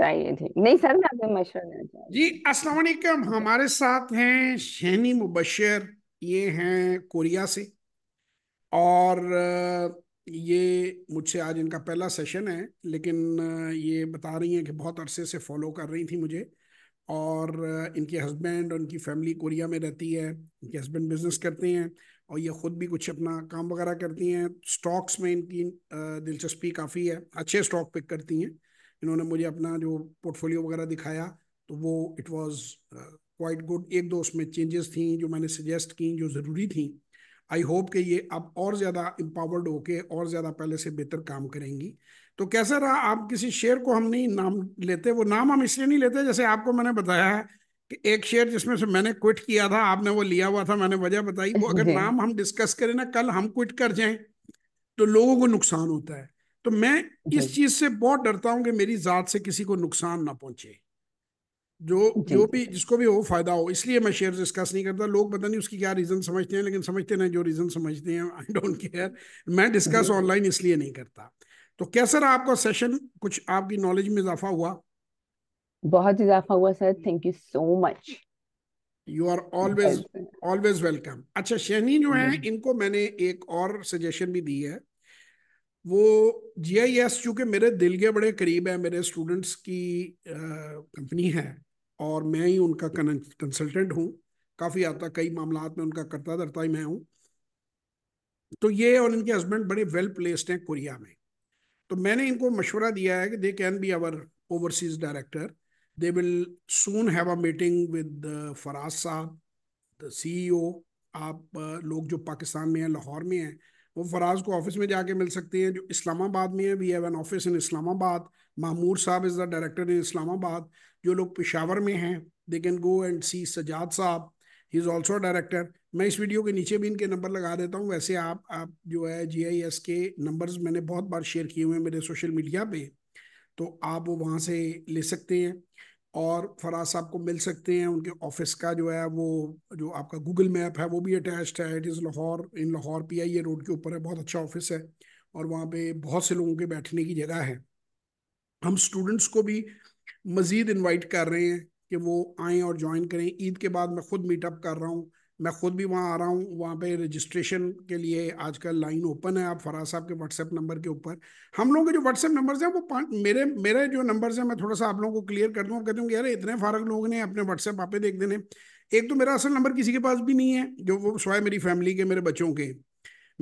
चाहिए थी नहीं सर मैं अभी मशवरा देना चाहिए जी अस्सलाम वालेकुम हमारे साथ हैं शहनी मुबशर ये हैं कोरिया से और ये मुझसे आज इनका पहला सेशन है लेकिन ये बता रही हैं कि बहुत अरसे से फॉलो कर रही थी मुझे और इनके हस्बैंड और इनकी फैमिली कोरिया में रहती है इनके हस्बैंड बिजनेस करते हैं और ये ख़ुद भी कुछ अपना काम वगैरह करती हैं स्टॉक्स में इनकी दिलचस्पी काफ़ी है अच्छे स्टॉक पिक करती हैं इन्होंने मुझे अपना जो पोर्टफोलियो वगैरह दिखाया तो वो इट वॉज क्वाइट गुड एक दो उसमें चेंजेस थी जो मैंने सजेस्ट की जो ज़रूरी थी आई होप कि ये अब और ज़्यादा एम्पावर्ड होके और ज़्यादा पहले से बेहतर काम करेंगी तो कैसा रहा आप किसी शेयर को हम नहीं नाम लेते वो नाम हम इसलिए नहीं लेते जैसे आपको मैंने बताया है कि एक शेयर जिसमें से मैंने क्विट किया था आपने वो लिया हुआ था मैंने वजह बताई वो अगर नाम हम डिस्कस करें ना कल हम क्विट कर जाएं तो लोगों को नुकसान होता है तो मैं इस चीज से बहुत डरता हूं कि मेरी जात से किसी को नुकसान ना पहुंचे जो जो भी जिसको भी हो फायदा हो इसलिए मैं शेयर डिस्कस नहीं करता लोग पता नहीं उसकी क्या रीजन समझते हैं लेकिन समझते नहीं जो रीजन समझते हैं आई डोंट केयर मैं डिस्कस ऑनलाइन इसलिए नहीं करता तो कैसा रहा आपका सेशन कुछ आपकी नॉलेज में इजाफा हुआ बहुत इजाफा हुआ sir thank you so much you are always always welcome अच्छा शहनी जो है इनको मैंने एक और सजेशन भी दी है वो जी आई एस चूँकि मेरे दिल के बड़े करीब है मेरे स्टूडेंट्स की कंपनी है और मैं ही उनका कंसल्टेंट हूँ काफ़ी आता कई मामला में उनका करता धरता ही मैं हूँ तो ये और इनके हस्बैंड बड़े वेल प्लेस्ड हैं कोरिया में तो मैंने इनको मशवरा दिया है कि they can be our overseas director they will soon have a meeting with Faraz sahab the सी आप लोग जो पाकिस्तान में हैं लाहौर में हैं वो फराज को ऑफिस में जाके मिल सकती हैं जो इस्लामाबाद में है we have an office in Islamabad Mamoor sahab is the director in Islamabad जो लोग पेशावर में हैं they can go and see Sajjad sahab he is also director मैं इस वीडियो के नीचे भी इनके नंबर लगा देता हूँ वैसे आप आप जो है जी आई एस के नंबर्स मैंने बहुत बार शेयर किए हुए हैं मेरे सोशल मीडिया पे तो आप वो वहाँ से ले सकते हैं और फराज साहब को मिल सकते हैं उनके ऑफिस का जो है वो जो आपका गूगल मैप है वो भी अटैच्ड है it is Lahore in Lahore P I A road के ऊपर है बहुत अच्छा ऑफिस है और वहाँ पे बहुत से लोगों के बैठने की जगह है हम स्टूडेंट्स को भी मज़ीद इनवाइट कर रहे हैं कि वो आएँ और ज्वाइन करें ईद के बाद मैं ख़ुद मीटअप कर रहा हूँ मैं खुद भी वहाँ आ रहा हूँ वहाँ पे रजिस्ट्रेशन के लिए आजकल लाइन ओपन है आप फराज साहब के व्हाट्सएप नंबर के ऊपर हम लोगों के जो व्हाट्सएप नंबर्स हैं वो पाँच मेरे मेरे जो नंबर्स हैं मैं थोड़ा सा आप लोगों को क्लियर कर दूँ कहते हूँ यार इतने फ़ारक लोग ने अपने व्हाट्सएप आप देख देने एक तो मेरा असल नंबर किसी के पास भी नहीं है जो वो स्वाय मेरी फैमिली के मेरे बच्चों के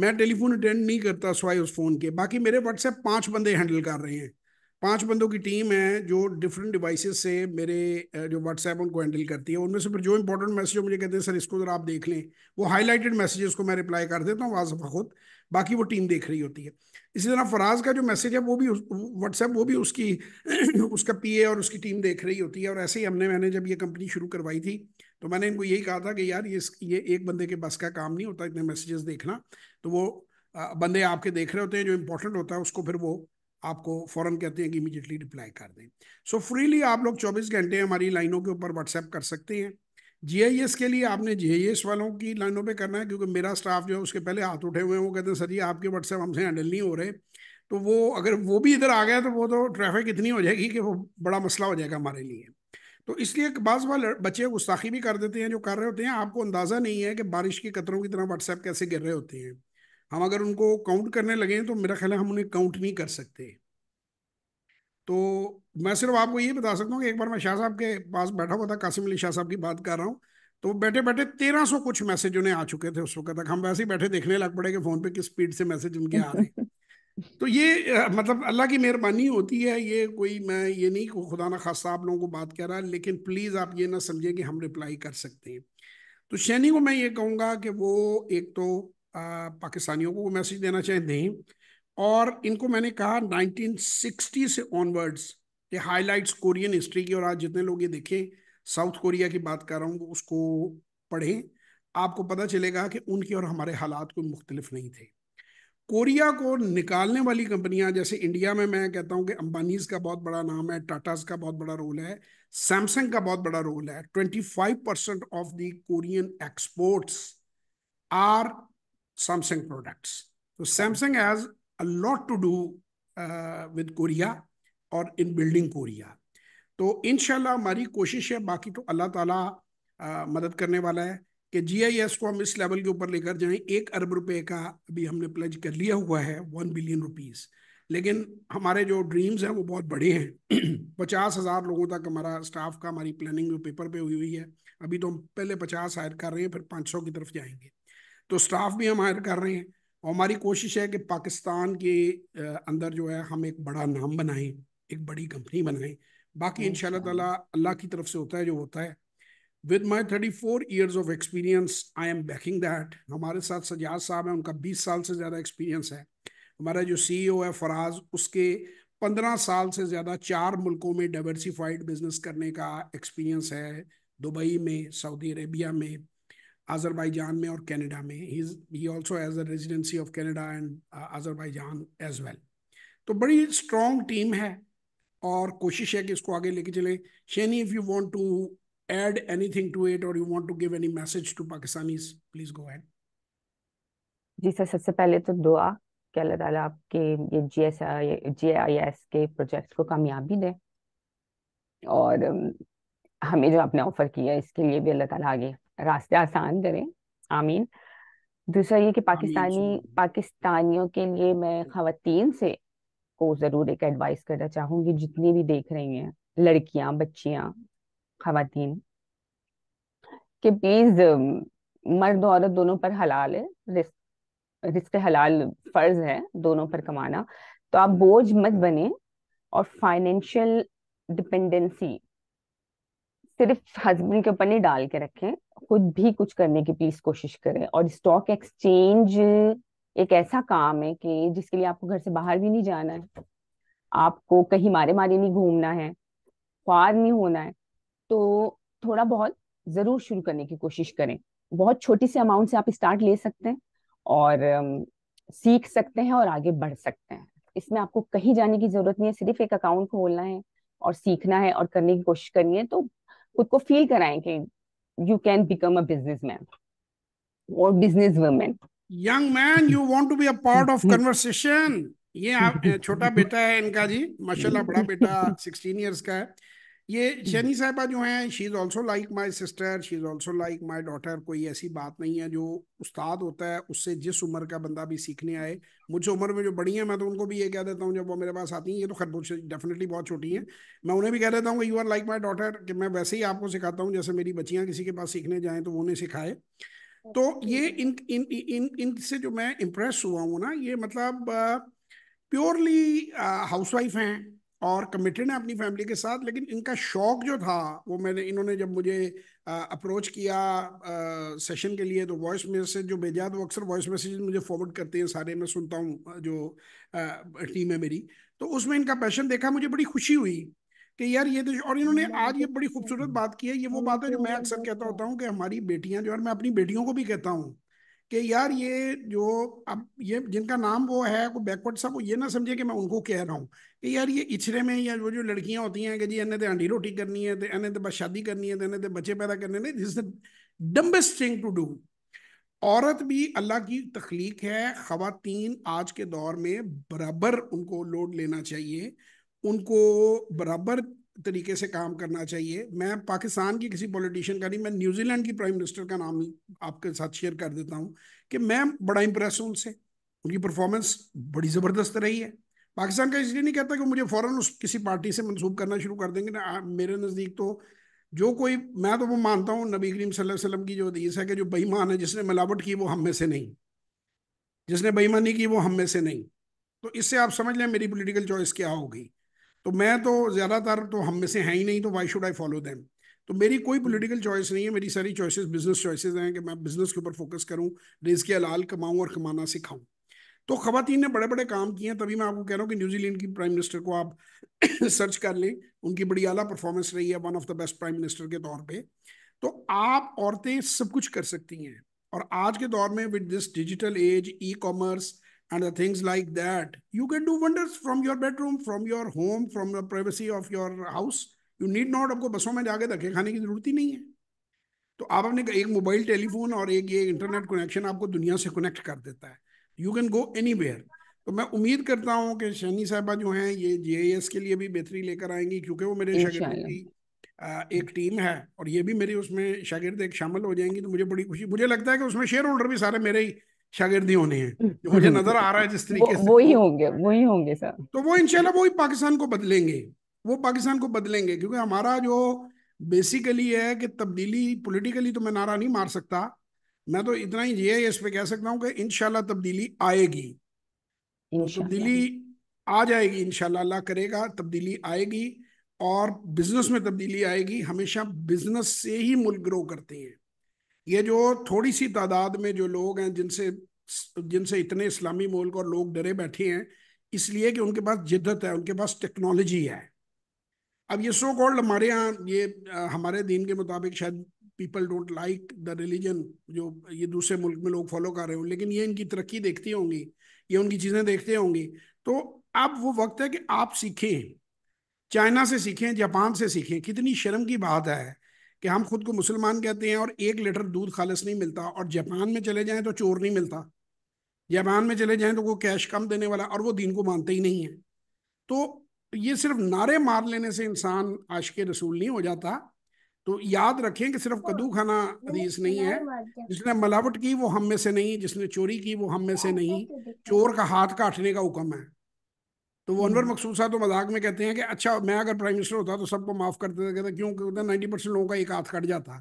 मैं टेलीफोन अटेंड नहीं करता स्वाए उस फ़ोन के बाकी मेरे व्हाट्सएप पाँच बंदे हैंडल कर रहे हैं पांच बंदों की टीम है जो डिफरेंट डिवाइसेस से मेरे जो व्हाट्सएप उनको हैंडल करती है उनमें से फिर जो इंपॉर्टेंट मैसेज मुझे कहते हैं सर इसको जरा आप देख लें वो हाईलाइटेड मैसेजेस को मैं रिप्लाई कर देता हूँ वाजफ़ खुद बाकी वो टीम देख रही होती है इसी तरह फराज का जो मैसेज है वो भी व्हाट्सएप वो भी उसकी उसका पी और उसकी टीम देख रही होती है और ऐसे ही हमने मैंने जब ये कंपनी शुरू करवाई थी तो मैंने इनको यही कहा था कि यार ये ये एक बंदे के बस का काम नहीं होता इतने मैसेजेस देखना तो वो बंदे आपके देख रहे होते हैं जो इंपॉर्टेंट होता है उसको फिर वो आपको फ़ौरन कहते हैं कि इमीडिएटली रिप्लाई कर दें सो so, फ्रीली आप लोग 24 घंटे हमारी लाइनों के ऊपर व्हाट्सएप कर सकते हैं जीआईएस के लिए आपने जीआईएस वालों की लाइनों पे करना है क्योंकि मेरा स्टाफ जो है उसके पहले हाथ उठे हुए हैं वो कहते हैं सर जी आपके व्हाट्सएप हमसे हैंडल नहीं हो रहे तो वो अगर वो भी इधर आ गया तो वो तो ट्रैफिक इतनी हो जाएगी कि वो बड़ा मसला हो जाएगा हमारे लिए तो इसलिए बाज़ बार बच्चे गुस्ताखी भी कर देते हैं जो कर रहे होते हैं आपको अंदाज़ा नहीं है कि बारिश के कतरों की तरह व्हाट्सएप कैसे गिर रहे होते हैं हम अगर उनको काउंट करने लगे तो मेरा ख्याल है हम उन्हें काउंट नहीं कर सकते तो मैं सिर्फ आपको ये बता सकता हूँ कि एक बार मैं शाह साहब के पास बैठा हुआ था कासिम अली शाह साहब की बात कर रहा हूँ तो बैठे बैठे तेरह सौ कुछ मैसेज उन्हें आ चुके थे उस वक्त तक हम वैसे ही बैठे देखने लग पड़े कि फोन पे किस स्पीड से मैसेज उनके आ रहे हैं तो ये मतलब अल्लाह की मेहरबानी होती है ये कोई मैं ये नहीं खुदा ना खासा आप लोगों को बात कह रहा है लेकिन प्लीज़ आप ये ना समझें कि हम रिप्लाई कर सकते हैं तो शैनी को मैं ये कहूँगा कि वो एक तो पाकिस्तानियों को वो मैसेज देना चाहते दें और इनको मैंने कहा 1960 से ऑनवर्ड्स ये हाईलाइट्स कोरियन हिस्ट्री की और आज जितने लोग ये देखें साउथ कोरिया की बात कर रहा हूँ उसको पढ़ें आपको पता चलेगा कि उनके और हमारे हालात कोई मुख्तलिफ नहीं थे कोरिया को निकालने वाली कंपनियां जैसे इंडिया में मैं कहता हूँ कि अंबानीज का बहुत बड़ा नाम है टाटाज का बहुत बड़ा रोल है सैमसंग का बहुत बड़ा रोल है twenty five percent of the Korean exports are Samsung products. So Samsung has a lot to do uh, with Korea और इन बिल्डिंग कोरिया तो इन हमारी कोशिश है बाकी तो अल्लाह ताला आ, मदद करने वाला है कि जीआईएस को हम इस लेवल के ऊपर लेकर जाएं एक अरब रुपए का अभी हमने प्लेज कर लिया हुआ है वन बिलियन रुपीस लेकिन हमारे जो ड्रीम्स हैं वो बहुत बड़े हैं पचास हज़ार लोगों तक हमारा स्टाफ का हमारी प्लानिंग जो पेपर पे हुई हुई है अभी तो हम पहले पचास हायर कर रहे हैं फिर पाँच सौ की तरफ जाएंगे तो स्टाफ भी हम हायर कर रहे हैं और हमारी कोशिश है कि पाकिस्तान के अंदर जो है हम एक बड़ा नाम बनाएं एक बड़ी कंपनी बनाएं बाकी इन ताला अल्लाह की तरफ से होता है जो होता है with my thirty four years of experience I am backing that हमारे साथ सजाद साहब हैं उनका बीस साल से ज़्यादा एक्सपीरियंस है हमारा जो सी ई ओ है फराज उसके पंद्रह साल से ज़्यादा चार मुल्कों में डाइवर्सिफाइड बिजनेस करने का एक्सपीरियंस है दुबई में सऊदी अरेबिया में Azerbaijan में और कनाडा में he also has a residency of Canada and Azerbaijan as well तो बड़ी स्ट्रॉन्ग टीम है और कोशिश है कि इसको आगे लेके चले Shehni if you want to add anything to it or you want to give any message to Pakistanis, please go ahead. जी सर सबसे पहले तो दुआ कि अल्लाह ताला आपके ये जी एस आई एस के प्रोजेक्ट को कामयाबी दे और um, हमें जो आपने ऑफर किया इसके लिए भी अल्लाह ताला आगे रास्ते आसान करें आमीन दूसरा ये कि पाकिस्तानी पाकिस्तानियों के लिए मैं खातन से को ज़रूर एक एडवाइस करना चाहूंगी जितनी भी देख रही हैं लड़कियां बच्चियां खातन कि प्लीज़ मर्द औरत दोनों पर हलाल है रिस्क रिस्क हलाल फ़र्ज है दोनों पर कमाना तो आप बोझ मत बने और फाइनेंशियल डिपेंडेंसी सिर्फ हस्बैंड के ऊपर नहीं डाल के रखें खुद भी कुछ करने की प्लीज कोशिश करें और स्टॉक एक्सचेंज एक ऐसा काम है कि जिसके लिए आपको घर से बाहर भी नहीं जाना है आपको कहीं मारे मारे नहीं घूमना है ख्वार नहीं होना है तो थोड़ा बहुत जरूर शुरू करने की कोशिश करें बहुत छोटी से अमाउंट से आप स्टार्ट ले सकते हैं और um, सीख सकते हैं और आगे बढ़ सकते हैं इसमें आपको कहीं जाने की जरूरत नहीं है सिर्फ एक अकाउंट खोलना है और सीखना है और करने की कोशिश करनी है तो खुद को फील कराएं कि you can become a businessman or businesswoman. Young man, you want to be a part of conversation. ये छोटा बेटा है इनका जी माशाल्लाह बड़ा बेटा 16 इयर्स का है ये शनी हम्म। साहिबा जो हैं she is also like my sister she is also like my daughter कोई ऐसी बात नहीं है जो उस्ताद होता है उससे जिस उम्र का बंदा भी सीखने आए मुझ उम्र में जो बड़ी हैं मैं तो उनको भी ये कह देता हूँ जब वो मेरे पास आती हैं ये तो खरबूज डेफिनेटली बहुत छोटी हैं मैं उन्हें भी कह देता हूँ कि you are like my daughter कि मैं वैसे ही आपको सिखाता हूँ जैसे मेरी बच्चियाँ किसी के पास सीखने जाएँ तो वो उन्हें सिखाए तो ये इन इन इन इनसे जो मैं इम्प्रेस हुआ हूँ ना ये मतलब प्योरली हाउस वाइफ हैं और कमिटेड हैं अपनी फैमिली के साथ लेकिन इनका शौक जो था वो मैंने इन्होंने जब मुझे अप्रोच किया सेशन के लिए तो वॉइस मैसेज जो भेजा तो अक्सर वॉइस मैसेज मुझे फॉरवर्ड करते हैं सारे मैं सुनता हूँ जो टीम है मेरी तो उसमें इनका पैशन देखा मुझे बड़ी खुशी हुई कि यार ये तो और इन्होंने आज ये बड़ी खूबसूरत बात की है ये वो बात है जो मैं अक्सर कहता होता हूँ कि हमारी बेटियाँ जो है मैं अपनी बेटियों को भी कहता हूँ कि यार ये जो अब ये जिनका नाम वो है वो बैकवर्ड सा वो ये ना समझे कि मैं उनको कह रहा हूँ कि यार ये इछरे में या वो जो लड़कियाँ होती हैं कि जी इन्हें तो आंडी रोटी करनी है तो इन्हें तो बस शादी करनी है तो इन्हें तो बच्चे पैदा करने नहीं this dumbest thing to do औरत भी अल्लाह की तख्लीक है ख़वातीन आज के दौर में बराबर उनको लोड लेना चाहिए उनको बराबर तरीके से काम करना चाहिए मैं पाकिस्तान की किसी पॉलिटिशियन का नहीं मैं न्यूजीलैंड की प्राइम मिनिस्टर का नाम आपके साथ शेयर कर देता हूँ कि मैं बड़ा इंप्रेस हूँ उनसे उनकी परफॉर्मेंस बड़ी ज़बरदस्त रही है पाकिस्तान का इसलिए नहीं कहता कि मुझे फ़ौरन उस किसी पार्टी से मनसूब करना शुरू कर देंगे ना मेरे नज़दीक तो जो कोई मैं तो वो मानता हूँ नबी करीम वसल्लम की जो हदीस है कि जो बेईमान है जिसने मिलावट की वो हम में से नहीं जिसने बेईमानी की वो हम में से नहीं तो इससे आप समझ लें मेरी पोलिटिकल चॉइस क्या होगी तो मैं तो ज़्यादातर तो हम में से हैं ही नहीं तो why should I follow them तो मेरी कोई पॉलिटिकल चॉइस नहीं है मेरी सारी चॉइसेस बिजनेस चॉइसेस हैं कि मैं बिजनेस के ऊपर फोकस करूं रिज के हलाल कमाऊं और कमाना सिखाऊं तो खातन ने बड़े बड़े काम किए हैं तभी मैं आपको कह रहा हूँ कि न्यूजीलैंड की प्राइम मिनिस्टर को आप सर्च कर लें उनकी बड़ी आला परफॉर्मेंस रही है one of the best prime minister के तौर पर तो आप औरतें सब कुछ कर सकती हैं और आज के दौर में with this digital age e commerce and the things like that. You can do wonders from your bedroom, from your home, from the privacy of your house. You need not आपको बसों में जाके धक्के खाने की जरूरत ही नहीं है तो आप अपने एक मोबाइल टेलीफोन और एक ये इंटरनेट कनेक्शन आपको दुनिया से कनेक्ट कर देता है यू कैन गो एनी तो मैं उम्मीद करता हूँ कि शनी साहबा जो हैं ये जे के लिए भी बेहतरी लेकर आएंगी क्योंकि वो मेरे शागिर्द की एक टीम है और ये भी मेरी उसमें शागिर्द एक शामिल हो जाएंगी तो मुझे बड़ी खुशी मुझे लगता है कि उसमें शेयर होल्डर भी सारे मेरे ही शागिर्दी होनी है जो मुझे नजर आ रहा है जिस तरीके से वो ही होंगे वो ही होंगे सर तो वो इनशाला वो ही पाकिस्तान को बदलेंगे वो पाकिस्तान को बदलेंगे क्योंकि हमारा जो बेसिकली है कि तब्दीली पोलिटिकली तो मैं नारा नहीं मार सकता मैं तो इतना ही ये इस पर कह सकता हूँ कि इनशाला तब्दीली आएगी तो तब्दीली आ जाएगी इनशाला अल्लाह करेगा तब्दीली आएगी और बिजनेस में तब्दीली आएगी हमेशा बिजनेस से ही मुल्क ग्रो करते हैं ये जो थोड़ी सी तादाद में जो लोग हैं जिनसे जिनसे इतने इस्लामी मुल्क और लोग डरे बैठे हैं इसलिए कि उनके पास जिद्दत है उनके पास टेक्नोलॉजी है अब ये सो कॉल्ड हमारे यहाँ ये हमारे दीन के मुताबिक शायद people don't like the religion जो ये दूसरे मुल्क में लोग फॉलो कर रहे हो लेकिन ये इनकी तरक्की देखती होंगी ये उनकी चीज़ें देखते होंगी तो अब वो वक्त है कि आप सीखें चाइना से सीखें जापान से सीखें कितनी शर्म की बात है कि हम खुद को मुसलमान कहते हैं और एक लीटर दूध खालस नहीं मिलता और जापान में चले जाएं तो चोर नहीं मिलता जापान में चले जाएं तो वो कैश कम देने वाला और वो दीन को मानते ही नहीं है तो ये सिर्फ नारे मार लेने से इंसान आश के रसूल नहीं हो जाता तो याद रखें कि सिर्फ कद्दू खाना हदीस नहीं है जिसने मिलावट की वो हम में से नहीं जिसने चोरी की वो हम में से नहीं तो चोर का हाथ काटने का हुक्म है तो वो अनवर मकसूद हम्म। साहब तो मजाक में कहते हैं कि अच्छा मैं अगर प्राइम मिनिस्टर होता तो सबको माफ करते थे कहते क्यों कहता नाइन्टी परसेंट लोगों का एक हाथ कट जाता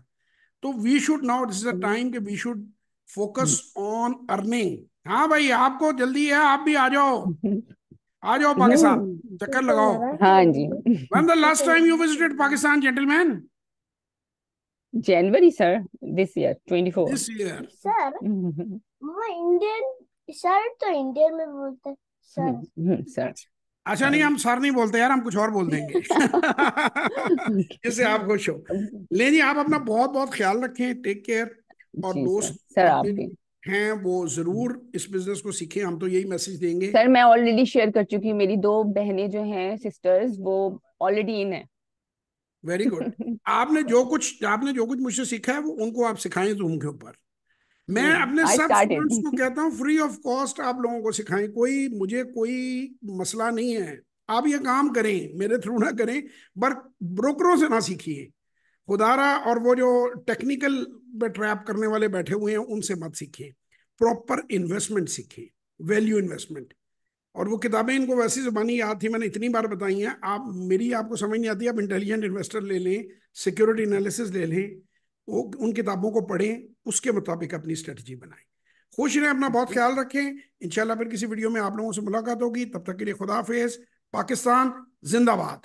तो we should now this is a time कि we should focus on earning हाँ भाई आपको जल्दी है आप भी आ जाओ आ जाओ पाकिस्तान हम्म। चक्कर लगाओ हाँ, हाँ जी when the last time you visited Pakistan gentleman January sir this year 24 this year sir वो इंडियन सर तो इंडिया में बोलते हैं सर सर अच्छा नहीं हम सर नहीं बोलते यार हम कुछ और बोल देंगे जिससे आप खुश हो ले जी आप अपना बहुत बहुत ख्याल रखें टेक केयर और दोस्त सर आप हैं वो जरूर इस बिजनेस को सीखें हम तो यही मैसेज देंगे सर मैं ऑलरेडी शेयर कर चुकी हूँ मेरी दो बहनें जो हैं सिस्टर्स वो ऑलरेडी इन है वेरी गुड आपने जो कुछ आपने जो कुछ मुझसे सीखा है वो उनको आप सिखाएं जूम के ऊपर मैं hmm. अपने सब स्टूडेंट्स को कहता हूँ फ्री ऑफ कॉस्ट आप लोगों को सिखाएं कोई मुझे कोई मसला नहीं है आप ये काम करें मेरे थ्रू ना करें बर ब्रोकरों से ना सीखिए खुदारा और वो जो टेक्निकल ट्रैप करने वाले बैठे हुए हैं उनसे मत सीखिए प्रॉपर इन्वेस्टमेंट सीखिए वैल्यू इन्वेस्टमेंट और वो किताबें इनको वैसी जुबानी याद थी मैंने इतनी बार बताई हैं आप मेरी आपको समझ नहीं आती आप इंटेलिजेंट इन्वेस्टर ले लें सिक्योरिटी एनालिसिस ले लें वो उन किताबों को पढ़ें उसके मुताबिक अपनी स्ट्रेटजी बनाएं खुश रहें अपना बहुत ख्याल रखें इंशाल्लाह फिर किसी वीडियो में आप लोगों से मुलाकात होगी तब तक के लिए हाफिज़ पाकिस्तान जिंदाबाद